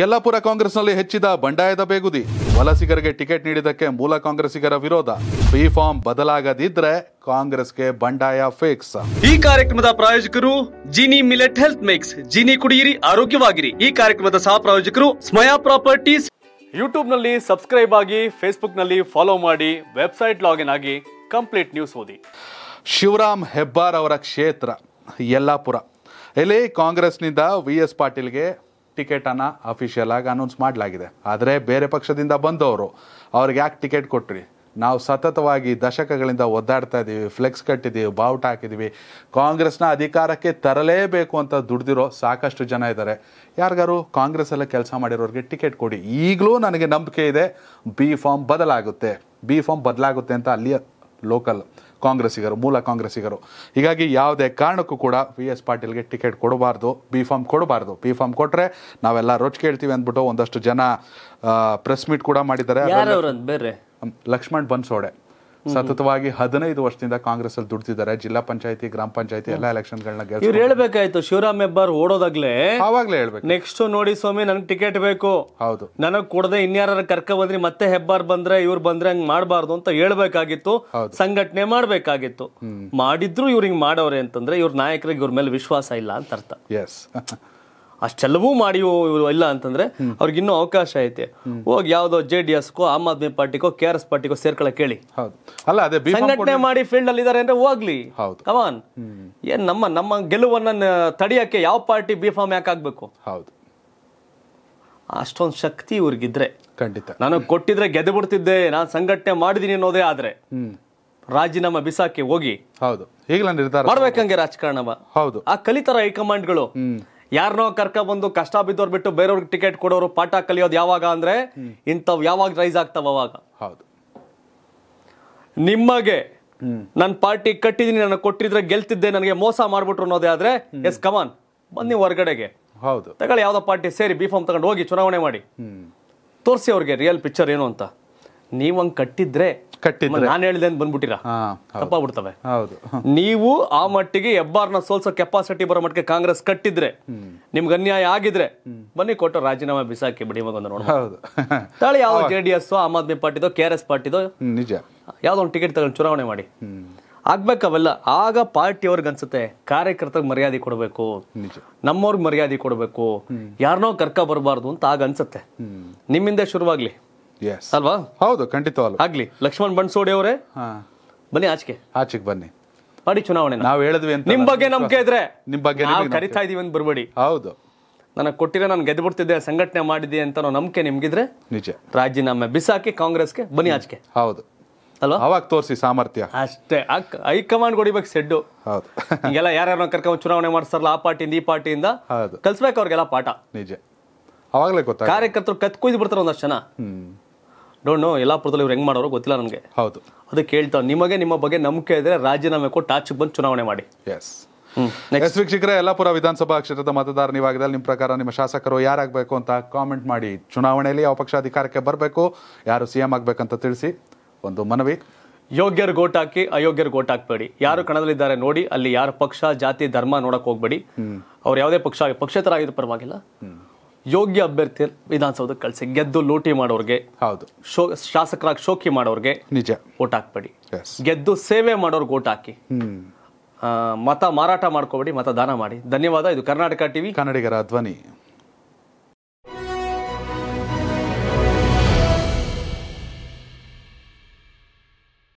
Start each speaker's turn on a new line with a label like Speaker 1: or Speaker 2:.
Speaker 1: ಯಲ್ಲಾಪುರ ಕಾಂಗ್ರೆಸ್ನಲ್ಲಿ ಹೆಚ್ಚಿದ ಬಂಡಾಯದ ಬೇಗುದಿ ವಲಸಿಗರಿಗೆ ಟಿಕೆಟ್ ನೀಡಿದಕ್ಕೆ ಮೂಲ ಕಾಂಗ್ರೆಸ್ಸಿಗರ ವಿರೋಧ ಬಿ ಫಾರ್ಮ್ ಬದಲಾಗದಿದ್ರೆ ಕಾಂಗ್ರೆಸ್ಗೆ ಬಂಡಾಯ ಫಿಕ್ಸ್
Speaker 2: ಈ ಕಾರ್ಯಕ್ರಮದ ಪ್ರಾಯೋಜಕರು Gini millet health mix Gini ಕುಡಿಯಿರಿ ಆರೋಗ್ಯವಾಗಿರಿ ಈ ಕಾರ್ಯಕ್ರಮದ ಸಹ ಪ್ರಾಯೋಜಕರು ಸ್ಮಯಾ ಪ್ರಾಪರ್ಟೀಸ್ ಯೂಟ್ಯೂಬ್ ನಲ್ಲಿ ಸಬ್ಸ್ಕ್ರೈಬ್ ಆಗಿ ಫೇಸ್ಬುಕ್ ನಲ್ಲಿ ಫಾಲೋ ಮಾಡಿ ವೆಬ್ಸೈಟ್ ಲಾಗಿನ್ ಆಗಿ ಕಂಪ್ಲೀಟ್ ನ್ಯೂಸ್ ಓದಿ
Speaker 1: ಶಿವರಾಮ್ ಹೆಬ್ಬಾರ್ ಅವರ ಕ್ಷೇತ್ರ ಯಲ್ಲಾಪುರ ಇಲ್ಲಿ ಕಾಂಗ್ರೆಸ್ನಿಂದ ವಿ ಎಸ್ ಪಾಟೀಲ್ಗೆ ಟಿಕೆಟನ್ನು ಅಫಿಷಿಯಲ್ ಆಗಿ ಅನೌನ್ಸ್ ಮಾಡಲಾಗಿದೆ ಆದರೆ ಬೇರೆ ಪಕ್ಷದಿಂದ ಬಂದವರು ಅವ್ರಿಗೆ ಯಾಕೆ ಟಿಕೆಟ್ ಕೊಟ್ರಿ ನಾವು ಸತತವಾಗಿ ದಶಕಗಳಿಂದ ಒದ್ದಾಡ್ತಾ ಇದ್ದೀವಿ ಫ್ಲೆಕ್ಸ್ ಕಟ್ಟಿದ್ದೀವಿ ಬಾವುಟ ಹಾಕಿದ್ದೀವಿ ಕಾಂಗ್ರೆಸ್ನ ಅಧಿಕಾರಕ್ಕೆ ತರಲೇಬೇಕು ಅಂತ ದುಡ್ದಿರೋ ಸಾಕಷ್ಟು ಜನ ಇದ್ದಾರೆ ಯಾರಿಗಾರು ಕಾಂಗ್ರೆಸ್ಸಲ್ಲೇ ಕೆಲಸ ಮಾಡಿರೋರಿಗೆ ಟಿಕೆಟ್ ಕೊಡಿ ಈಗಲೂ ನನಗೆ ನಂಬಿಕೆ ಇದೆ ಬಿ ಫಾರ್ಮ್ ಬದಲಾಗುತ್ತೆ ಬಿ ಫಾರ್ಮ್ ಬದಲಾಗುತ್ತೆ ಅಂತ ಅಲ್ಲಿಯ ಲೋಕಲ್ ಕಾಂಗ್ರೆಸ್ಸಿಗರು ಮೂಲ ಕಾಂಗ್ರೆಸ್ಸಿಗರು ಹೀಗಾಗಿ ಯಾವುದೇ ಕಾರಣಕ್ಕೂ ಕೂಡ ವಿ ಎಸ್ ಪಾಟೀಲ್ಗೆ ಟಿಕೆಟ್ ಕೊಡಬಾರ್ದು ಬಿ ಫಾರ್ಮ್ ಕೊಡಬಾರ್ದು ಬಿ ಫಾರ್ಮ್ ಕೊಟ್ರೆ ನಾವೆಲ್ಲ ರೋಜ್ ಕೇಳ್ತೀವಿ ಅಂದ್ಬಿಟ್ಟು ಒಂದಷ್ಟು ಜನ ಪ್ರೆಸ್ ಮೀಟ್ ಕೂಡ ಮಾಡಿದ್ದಾರೆ ಲಕ್ಷ್ಮಣ್ ಬನ್ಸೋಡೆ ಸತತವಾಗಿ ಹದಿನೈದು ವರ್ಷದಿಂದ ಕಾಂಗ್ರೆಸ್ ಅಲ್ಲಿ ದುಡ್ತಿದ್ದಾರೆ ಜಿಲ್ಲಾ ಪಂಚಾಯತಿ ಗ್ರಾಮ ಪಂಚಾಯತಿ ಎಲ್ಲಾ ಎಲೆಕ್ಷನ್ ಗಳನ್ನ ಇವ್ರು
Speaker 2: ಹೇಳ್ಬೇಕಾಯ್ತು ಶಿವರಾಮ್ ಹೆಬ್ಬಾರ್ ಓಡೋದಾಗ್ಲೇ ಅವಾಗ್ಲೇ ಹೇಳ್ಬೇಕು ನೆಕ್ಸ್ಟ್ ನೋಡಿ ಸ್ವಾಮಿ ನನಗೆ ಟಿಕೆಟ್ ಬೇಕು ಹೌದು ನನಗ್ ಕೊಡದೆ ಇನ್ಯಾರ ಕರ್ಕ ಬಂದ್ರಿ ಮತ್ತೆ ಹೆಬ್ಬಾರ್ ಬಂದ್ರೆ ಇವ್ರು ಬಂದ್ರೆ ಹಂಗ್ ಮಾಡಬಾರ್ದು ಅಂತ ಹೇಳ್ಬೇಕಾಗಿತ್ತು ಸಂಘಟನೆ ಮಾಡ್ಬೇಕಾಗಿತ್ತು ಮಾಡಿದ್ರು ಇವ್ರಿಗೆ ಮಾಡವ್ರೆ ಅಂತಂದ್ರೆ ಇವ್ರ ನಾಯಕರಿಗೆ ಇವ್ರ ಮೇಲೆ ವಿಶ್ವಾಸ ಇಲ್ಲ ಅಂತ ಅರ್ಥ ಎಸ್ ಅಷ್ಟೆಲ್ಲವೂ ಮಾಡಿ ಇಲ್ಲ ಅಂತಂದ್ರೆ ಅವ್ರಿಗೆ ಇನ್ನೂ ಅವಕಾಶ ಐತೆ ಹೋಗಿ ಯಾವ್ದೋ ಜೆ ಡಿ ಕೋ ಆಮ್ ಆದ್ಮಿ ಪಾರ್ಟಿಗೋ ಕೆ ಆರ್ ಎಸ್ ಪಾರ್ಟಿಗೋ ಸೇರ್ಕೊಳಕ್ ಕೇಳಿ ಅಲ್ಲ ಅದೇ ಸಂಘಟನೆ ಮಾಡಿ ಫೀಲ್ಡ್ ಅಲ್ಲಿ ಇದಾರೆ ಅಂದ್ರೆ ಹೋಗ್ಲಿ ಕಮಾನ್ ಏನ್ ನಮ್ಮ ನಮ್ಮ ಗೆಲುವನ್ನ ತಡಿಯಕ್ಕೆ ಯಾವ ಪಾರ್ಟಿ ಬಿ ಫಾರ್ಮ್ ಯಾಕೆ ಆಗ್ಬೇಕು ಹೌದು ಅಷ್ಟೊಂದು ಶಕ್ತಿ ಇವ್ರಿಗಿದ್ರೆ ಖಂಡಿತ ನಾನು ಕೊಟ್ಟಿದ್ರೆ ಗೆದ್ದು ಬಿಡ್ತಿದ್ದೆ ನಾನು ಸಂಘಟನೆ ಮಾಡಿದೀನಿ ಅನ್ನೋದೇ ಆದ್ರೆ ರಾಜೀನಾಮೆ ಬಿಸಾಕಿ ಹೋಗಿ ಹೌದು ಈಗಲೇ ನಿರ್ಧಾರ ಮಾಡ್ಬೇಕಂಗೆ ರಾಜಕಾರಣವ ಹೌದು ಆ ಕಲಿತಾರ ಹೈಕಮಾಂಡ್ಗಳು ಯಾರನ್ನೋ ಬಂದು ಕಷ್ಟ ಬಿದ್ದವ್ರು ಬಿಟ್ಟು ಬೇರೆಯವ್ರಿಗೆ ಟಿಕೆಟ್ ಕೊಡೋರು ಪಾಠ ಕಲಿಯೋದು ಯಾವಾಗ ಅಂದ್ರೆ ಇಂಥವ್ ಯಾವಾಗ ರೈಸ್ ಆಗ್ತಾವ ಅವಾಗ ಹೌದು ನಿಮಗೆ ನನ್ನ ಪಾರ್ಟಿ ಕಟ್ಟಿದೀನಿ ನಾನು ಕೊಟ್ಟಿದ್ರೆ ಗೆಲ್ತಿದ್ದೆ ನನಗೆ ಮೋಸ ಮಾಡ್ಬಿಟ್ರು ಅನ್ನೋದೇ ಆದ್ರೆ ಎಸ್ ಕಮಾನ್ ಬನ್ನಿ ಹೊರಗಡೆಗೆ ಹೌದು ತಗೊಳ್ಳಿ ಯಾವ್ದೋ ಪಾರ್ಟಿ ಸೇರಿ ಬಿ ಫಾರ್ಮ್ ತಗೊಂಡು ಹೋಗಿ ಚುನಾವಣೆ ಮಾಡಿ ತೋರಿಸಿ ಅವ್ರಿಗೆ ರಿಯಲ್ ಪಿಕ್ಚರ್ ಏನು ಅಂತ ನೀವಂಗೆ ಕಟ್ಟಿದ್ರೆ ಕಟ್ಟಿದ್ರೆ ನಾನು ಹೇಳಿದೆ ಅಂತ ಬಂದ್ಬಿಟ್ಟಿರ ತಪ್ಪಾಗ್ಬಿಡ್ತವೆ ಹೌದು ನೀವು ಆ ಮಟ್ಟಿಗೆ ಹೆಬ್ಬಾರ್ನ ಸೋಲ್ಸೋ ಕೆಪಾಸಿಟಿ ಬರೋ ಮಟ್ಟಿಗೆ ಕಾಂಗ್ರೆಸ್ ಕಟ್ಟಿದ್ರೆ ನಿಮ್ಗೆ ಅನ್ಯಾಯ ಆಗಿದ್ರೆ ಬನ್ನಿ ಕೊಟ್ಟು ರಾಜೀನಾಮೆ ಬಿಸಾಕಿ ಬಿಡಿ ಮಗೊಂದು ಹೌದು ತಾಳಿ ಯಾವ J D S Aam Aadmi ಪಾರ್ಟಿದೋ ಕೆ ಆರ್ ಎಸ್ ಪಾರ್ಟಿದೋ ನಿಜ ಯಾವ್ದೊಂದು ಟಿಕೆಟ್ ತಗೊಂಡು ಚುನಾವಣೆ ಮಾಡಿ ಆಗ್ಬೇಕವೆಲ್ಲ ಆಗ ಪಾರ್ಟಿಯವ್ರಿಗೆ ಅನ್ಸುತ್ತೆ ಕಾರ್ಯಕರ್ತರಿಗೆ ಮರ್ಯಾದೆ ಕೊಡಬೇಕು ನಮ್ಮವ್ರಿಗೆ ಮರ್ಯಾದೆ ಕೊಡಬೇಕು ಯಾರನ್ನೋ ಕರ್ಕ ಬರಬಾರ್ದು ಅಂತ ಆಗ ಅನ್ಸುತ್ತೆ ನಿಮ್ಮಿಂದ ಶುರುವಾಗ್ಲಿ ಎಸ್ ಅಲ್ವಾ ಹೌದು ಖಂಡಿತವಲ್ಲ ಆಗ್ಲಿ ಲಕ್ಷ್ಮಣ್ ಬನ್ಸೋಡಿ ಅವರೇ ಬನ್ನಿ ಆಚೆಗೆ ಆಚೆಗೆ ಬನ್ನಿ ಮಾಡಿ ಚುನಾವಣೆ ನಾವು ಹೇಳಿದ್ವಿ ಅಂತ ನಿಮ್ ಬಗ್ಗೆ ನಂಬಿಕೆ ಇದ್ರೆ ನಿಮ್ ಬಗ್ಗೆ ನಾವು ಕರಿತಾ ಇದೀವಿ ಅಂತ ಬರ್ಬೇಡಿ ಹೌದು ನನಗೆ ಕೊಟ್ಟಿರೋ ನಾನು ಗೆದ್ಬಿಡ್ತಿದ್ದೆ ಸಂಘಟನೆ ಮಾಡಿದ್ದೆ ಅಂತ ನಂಬಿಕೆ ನಿಮ್ಗಿದ್ರೆ ನಿಜ ರಾಜೀನಾಮೆ ಬಿಸಾಕಿ ಕಾಂಗ್ರೆಸ್ಗೆ ಬನ್ನಿ ಆಚೆಗೆ ಹೌದು ಅಲ್ವಾ ಅವಾಗ ತೋರಿಸಿ ಸಾಮರ್ಥ್ಯ ಅಷ್ಟೇ ಹೈಕಮಾಂಡ್ ಕೊಡಿಬೇಕು ಸೆಡ್ಡು ಹೌದು ಹಿಂಗೆಲ್ಲ ಯಾರ್ಯಾರನ್ನ ಕರ್ಕೊಂಡು ಚುನಾವಣೆ ಮಾಡಿಸ್ತಾರಲ್ಲ ಆ ಪಾರ್ಟಿಯಿಂದ ಈ ಪಾರ್ಟಿಯಿಂದ ಕಲ್ಸ್ಬೇಕು ಅವ್ರಿಗೆಲ್ಲ ಪಾಠ ನಿಜ ಅವಾಗಲೇ ಗೊತ್ತಾಗ ಕಾರ್ಯಕರ್ತರು ಕತ್ ಕುಯ್ದು ಬಿಡ್ತಾರೆ ಒಂದಷ್ಟು ಜನ ಡೋಂಟ್ ನೋ ಯಲ್ಲಾಪುರದಲ್ಲಿ ಇವ್ರು ಹೆಂಗೆ ಮಾಡೋರು ಗೊತ್ತಿಲ್ಲ ನನಗೆ ಹೌದು ಅದಕ್ಕೆ ಕೇಳ್ತಾವೆ ನಿಮಗೆ ನಿಮ್ಮ ಬಗ್ಗೆ ನಂಬಿಕೆ ಇದ್ರೆ ರಾಜೀನಾಮೆ ಕೊಟ್ಟು ಆಚೆಗೆ ಬಂದು ಚುನಾವಣೆ ಮಾಡಿ ಎಸ್
Speaker 1: ಎಸ್ ವೀಕ್ಷಕರೇ ಯಲ್ಲಾಪುರ ವಿಧಾನಸಭಾ ಕ್ಷೇತ್ರದ ಮತದಾರ ನೀವಾಗದಲ್ಲಿ ನಿಮ್ಮ ಪ್ರಕಾರ ನಿಮ್ಮ ಶಾಸಕರು ಯಾರಾಗಬೇಕು ಅಂತ ಕಾಮೆಂಟ್ ಮಾಡಿ ಚುನಾವಣೆಯಲ್ಲಿ ಯಾವ ಪಕ್ಷ ಅಧಿಕಾರಕ್ಕೆ ಬರಬೇಕು ಯಾರು ಸಿ ಎಂ ಆಗಬೇಕಂತ ತಿಳಿಸಿ ಒಂದು
Speaker 2: ಮನವಿ ಯೋಗ್ಯರು ಗೋಟ್ ಹಾಕಿ ಅಯೋಗ್ಯರು ಗೋಟ್ ಹಾಕ್ಬೇಡಿ ಯಾರು ಕಣದಲ್ಲಿದ್ದಾರೆ ನೋಡಿ ಅಲ್ಲಿ ಯಾರ ಪಕ್ಷ ಜಾತಿ ಧರ್ಮ ನೋಡಕ್ ಹೋಗ್ಬೇಡಿ ಅವ್ರು ಯಾವುದೇ ಪಕ್ಷ ಪಕ್ಷೇತರ ಆಗಿದ್ರು ಪರವಾಗಿಲ್ಲ ಯೋಗ್ಯ ಅಭ್ಯರ್ಥಿ ವಿಧಾನಸೌಧಕ್ಕೆ ಕಳಿಸಿ ಗೆದ್ದು ಲೂಟಿ ಮಾಡೋರಿಗೆ ಹೌದು ಶೋ ಶಾಸಕರಾಗಿ ಶೋಕಿ ಮಾಡೋರಿಗೆ ನಿಜ ಓಟ್ ಹಾಕ್ಬೇಡಿ ಗೆದ್ದು ಸೇವೆ ಮಾಡೋರ್ಗೆ ಓಟ್ ಹಾಕಿ ಮತ ಮಾರಾಟ ಮಾಡ್ಕೋಬೇಡಿ ಮತ ದಾನ ಮಾಡಿ ಧನ್ಯವಾದ ಇದು ಕರ್ನಾಟಕ ಟಿವಿ ಕನ್ನಡಿಗರ ಧ್ವನಿ